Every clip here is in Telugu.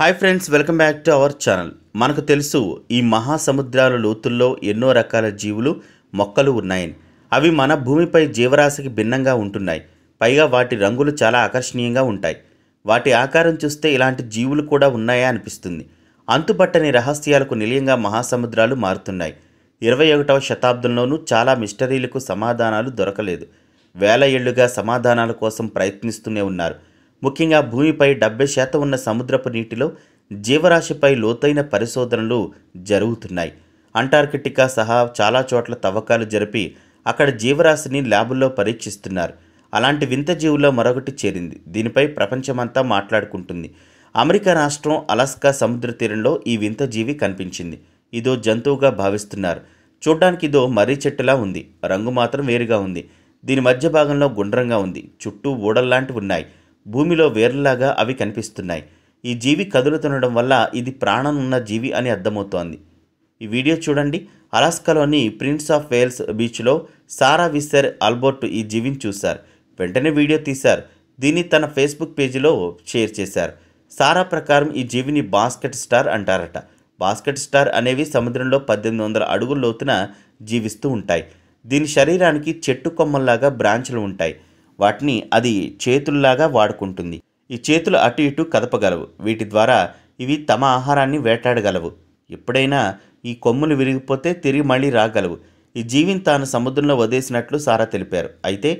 hi friends welcome back to our channel మనకు తెలుసు ఈ మహాసముద్రాల లోతుల్లో ఎన్నో రకాల జీవులు మొక్కలు ఉన్నాయని అవి మన భూమిపై జీవరాశికి భిన్నంగా ఉంటున్నాయి పైగా వాటి రంగులు చాలా ఆకర్షణీయంగా ఉంటాయి వాటి ఆకారం చూస్తే ఇలాంటి జీవులు కూడా ఉన్నాయా అనిపిస్తుంది అంతుపట్టని రహస్యాలకు నిలయంగా మహాసముద్రాలు మారుతున్నాయి ఇరవై ఒకటవ శతాబ్దంలోనూ చాలా మిస్టరీలకు సమాధానాలు దొరకలేదు వేల ఏళ్లుగా సమాధానాల కోసం ప్రయత్నిస్తూనే ఉన్నారు ముఖ్యంగా భూమిపై డెబ్బై శాతం ఉన్న సముద్రపు నీటిలో జీవరాశిపై లోతైన పరిశోధనలు జరుగుతున్నాయి అంటార్కిటికా సహా చాలా చోట్ల తవ్వకాలు జరిపి అక్కడ జీవరాశిని ల్యాబుల్లో పరీక్షిస్తున్నారు అలాంటి వింత జీవుల్లో మరొకటి చేరింది దీనిపై ప్రపంచమంతా మాట్లాడుకుంటుంది అమెరికా రాష్ట్రం అలాస్కా సముద్ర తీరంలో ఈ వింత జీవి కనిపించింది ఇదో జంతువుగా భావిస్తున్నారు చూడ్డానికి ఇదో మర్రి చెట్టులా ఉంది రంగు మాత్రం వేరుగా ఉంది దీని మధ్య భాగంలో గుండ్రంగా ఉంది చుట్టూ ఊడల్లాంటివి ఉన్నాయి భూమిలో వేర్లలాగా అవి కనిపిస్తున్నాయి ఈ జీవి కదులుతుండడం వల్ల ఇది ప్రాణం ఉన్న జీవి అని అర్థమవుతోంది ఈ వీడియో చూడండి అలాస్కాలోని ప్రిన్స్ ఆఫ్ వేల్స్ బీచ్లో సారా విస్సర్ ఆల్బర్ట్ ఈ జీవిని చూశారు వెంటనే వీడియో తీశారు దీన్ని తన ఫేస్బుక్ పేజీలో షేర్ చేశారు సారా ప్రకారం ఈ జీవిని బాస్కెట్ స్టార్ అంటారట బాస్కెట్ స్టార్ అనేవి సముద్రంలో పద్దెనిమిది వందల అడుగుల లోతున జీవిస్తూ ఉంటాయి దీని శరీరానికి చెట్టు కొమ్మల్లాగా బ్రాంచ్లు ఉంటాయి వాటిని అది చేతుల్లాగా వాడుకుంటుంది ఈ చేతులు అటు ఇటు కదపగలవు వీటి ద్వారా ఇవి తమ ఆహారాన్ని వేటాడగలవు ఎప్పుడైనా ఈ కొమ్ములు విరిగిపోతే తిరిగి మళ్ళీ రాగలవు ఈ జీవిని తాను సముద్రంలో వదిలేసినట్లు సారా తెలిపారు అయితే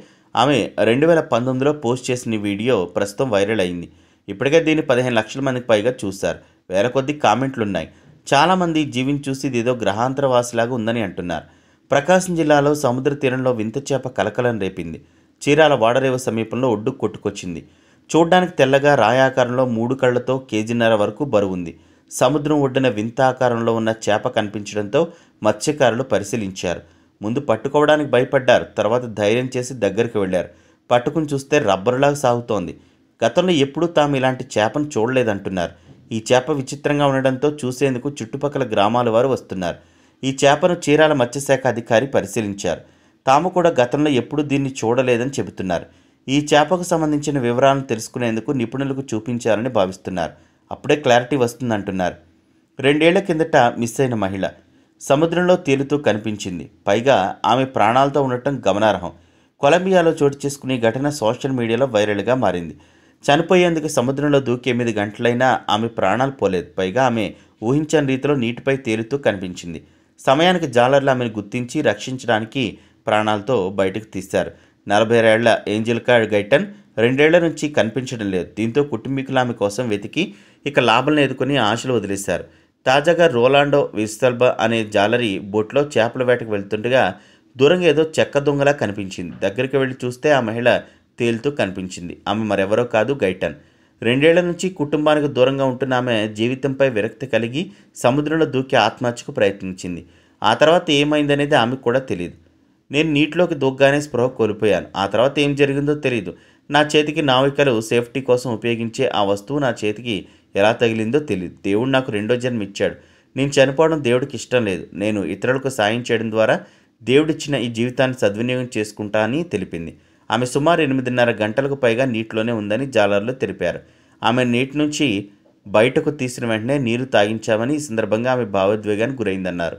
ఆమె రెండు వేల పంతొమ్మిదిలో పోస్ట్ చేసిన వీడియో ప్రస్తుతం వైరల్ అయింది ఇప్పటికే దీన్ని పదిహేను లక్షల మందికి పైగా చూశారు వేల కొద్ది కామెంట్లు ఉన్నాయి చాలామంది జీవిని చూసి ఇదేదో గ్రహాంతరవాసిలాగా ఉందని అంటున్నారు ప్రకాశం జిల్లాలో సముద్ర తీరంలో వింత చేప కలకలం రేపింది చీరాల వాడరేవ సమీపంలో ఒడ్డు కొట్టుకొచ్చింది చూడ్డానికి తెల్లగా రాయాకారంలో మూడు కళ్ళతో కేజీన్నర వరకు బరువుంది సముద్రం ఒడ్డున వింత ఆకారంలో ఉన్న చేప కనిపించడంతో మత్స్యకారులు పరిశీలించారు ముందు పట్టుకోవడానికి భయపడ్డారు తర్వాత ధైర్యం చేసి దగ్గరికి వెళ్ళారు పట్టుకుని చూస్తే రబ్బరులాగా సాగుతోంది గతంలో ఎప్పుడూ తాము ఇలాంటి చేపను చూడలేదంటున్నారు ఈ చేప విచిత్రంగా ఉండడంతో చూసేందుకు చుట్టుపక్కల గ్రామాల వారు వస్తున్నారు ఈ చేపను చీరాల మత్స్యశాఖ అధికారి పరిశీలించారు తాము కూడా గతంలో ఎప్పుడూ దీన్ని చూడలేదని చెబుతున్నారు ఈ చేపకు సంబంధించిన వివరాలను తెలుసుకునేందుకు నిపుణులకు చూపించాలని భావిస్తున్నారు అప్పుడే క్లారిటీ వస్తుందంటున్నారు రెండేళ్ల కిందట మిస్ అయిన మహిళ సముద్రంలో తేలుతూ కనిపించింది పైగా ఆమె ప్రాణాలతో ఉండటం గమనార్హం కొలంబియాలో చోటు చేసుకునే ఘటన సోషల్ మీడియాలో వైరల్గా మారింది చనిపోయేందుకు సముద్రంలో దూకి ఎనిమిది గంటలైనా ఆమె ప్రాణాలు పోలేదు పైగా ఆమె ఊహించని రీతిలో నీటిపై తేలుతూ కనిపించింది సమయానికి జాలర్లు ఆమెను గుర్తించి రక్షించడానికి ప్రాణాలతో బయటకు తీశారు నలభై ఏళ్ల ఏంజిల్కా గైటన్ రెండేళ్ల నుంచి కనిపించడం లేదు దీంతో కుటుంబీకులు ఆమె కోసం వెతికి ఇక లాభాలను ఎదుకొని ఆశలు వదిలేశారు తాజాగా రోలాండో విస్తల్బ అనే జాలరీ బోట్లో చేపల వేటకు వెళ్తుండగా దూరంగా ఏదో చెక్క దొంగలా కనిపించింది దగ్గరికి వెళ్ళి చూస్తే ఆ మహిళ తేలుతూ కనిపించింది ఆమె మరెవరో కాదు గైటన్ రెండేళ్ల నుంచి కుటుంబానికి దూరంగా ఉంటున్న ఆమె జీవితంపై విరక్తి కలిగి సముద్రంలో దూకి ఆత్మహత్యకు ప్రయత్నించింది ఆ తర్వాత ఏమైందనేది ఆమెకు కూడా తెలియదు నేను నీటిలోకి దొగ్గానే స్పృహ కోల్పోయాను ఆ తర్వాత ఏం జరిగిందో తెలియదు నా చేతికి నావికలు సేఫ్టీ కోసం ఉపయోగించే ఆ వస్తువు నా చేతికి ఎలా తగిలిందో తెలియదు దేవుడు నాకు రెండో జన్మ ఇచ్చాడు నేను చనిపోవడం దేవుడికి ఇష్టం లేదు నేను ఇతరులకు సాయం చేయడం ద్వారా దేవుడిచ్చిన ఈ జీవితాన్ని సద్వినియోగం చేసుకుంటా అని తెలిపింది ఆమె సుమారు ఎనిమిదిన్నర గంటలకు పైగా నీటిలోనే ఉందని జాలర్లు తెలిపారు ఆమె నీటి నుంచి బయటకు తీసిన వెంటనే నీరు తాగించామని ఈ సందర్భంగా ఆమె భావోద్వేగానికి గురైందన్నారు